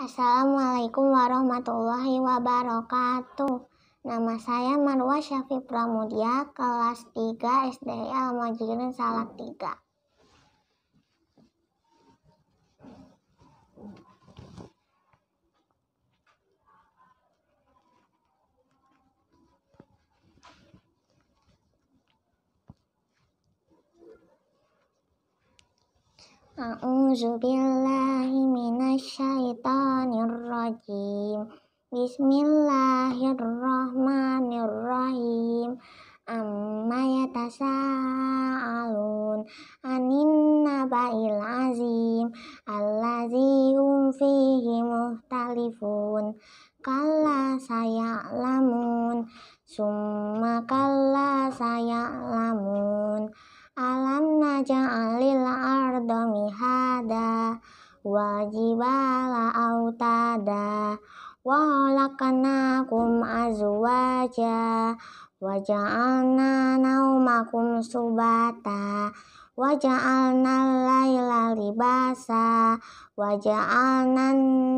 Assalamualaikum warahmatullahi wabarakatuh. Nama saya Marwa Syafi Pramudia, kelas 3 SDI Al-Majirin Salatiga. A'udzu billahi minasyaitonir rajim. Bismillahirrahmanirrahim. Amma yatasaalun anin nabail azim allazi hum fihi muhtalifun. Kalla saya'lamun summa kalla saya'lamun wajibala autada kum azwaja waja'alna naumakum subata waja'alna laila libasa waja'alna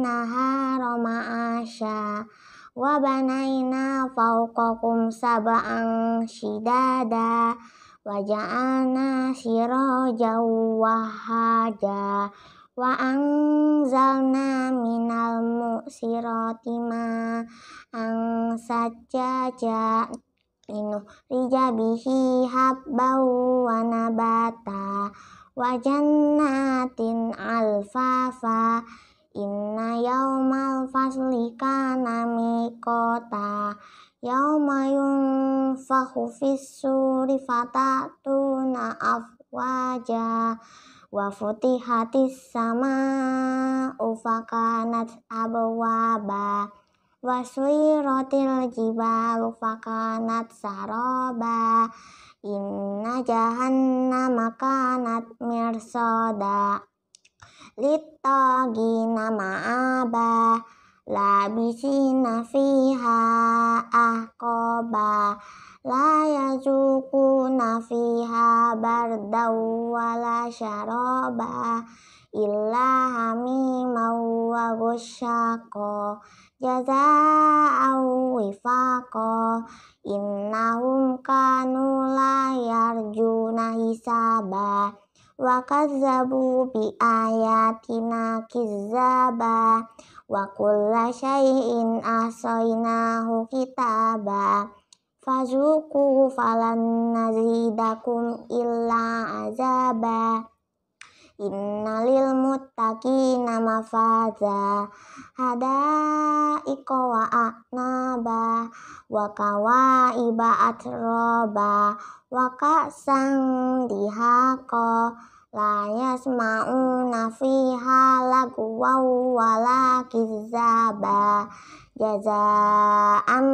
nahara ma'asha wabanaina fauqakum sab'an shidada waja'alna siraja wahaja wa anzalna minal mu'sirati ma ang sajaja inu rijabihi habbau wa nabata wa jannatin alfafa inna yaumal fasli kana miqata yauma yunfakhu fis suri fatatuna afwaja wa futihatis sama ufakanat abwaba wa suiratil jibalu ufakanat saroba inna jahannama kanat mirsoda nama ma'aba labisina fiha akoba la yazuquna fiha bardaw wala syaraba illa hamimau wa gusyaqa jaza awifako innahum kanu la yarjuna hisaba wa kazzabu bi ayatina kizzaba wa kulla syai'in ahsaynahu kitaba fazuku falan nazidakum illa azaba innalil nama faza hada ikowa ba wa kawaiba atroba wa kasang dihako la nafiha lagu lagwaw wala kizaba jazaan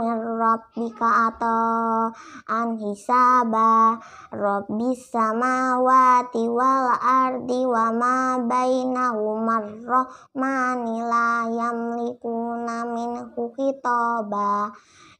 min rabbika atau an hisaba sama samawati wal ardi wa ma bainahuma Manila la yamlikuna minhu khitaba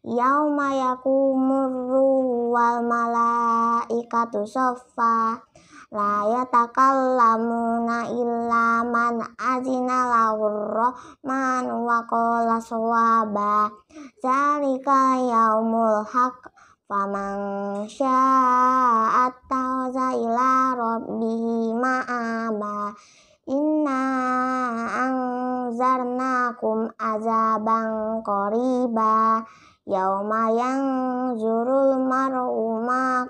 yauma yakumur ruhu wal malaikatu soffa la yatakallamuna illa man azina lauro man wa qala sawaba zalika yaumul haq faman atau tawza ila rabbihi ma'aba inna anzarnakum azabang koriba yauma zurul mar'u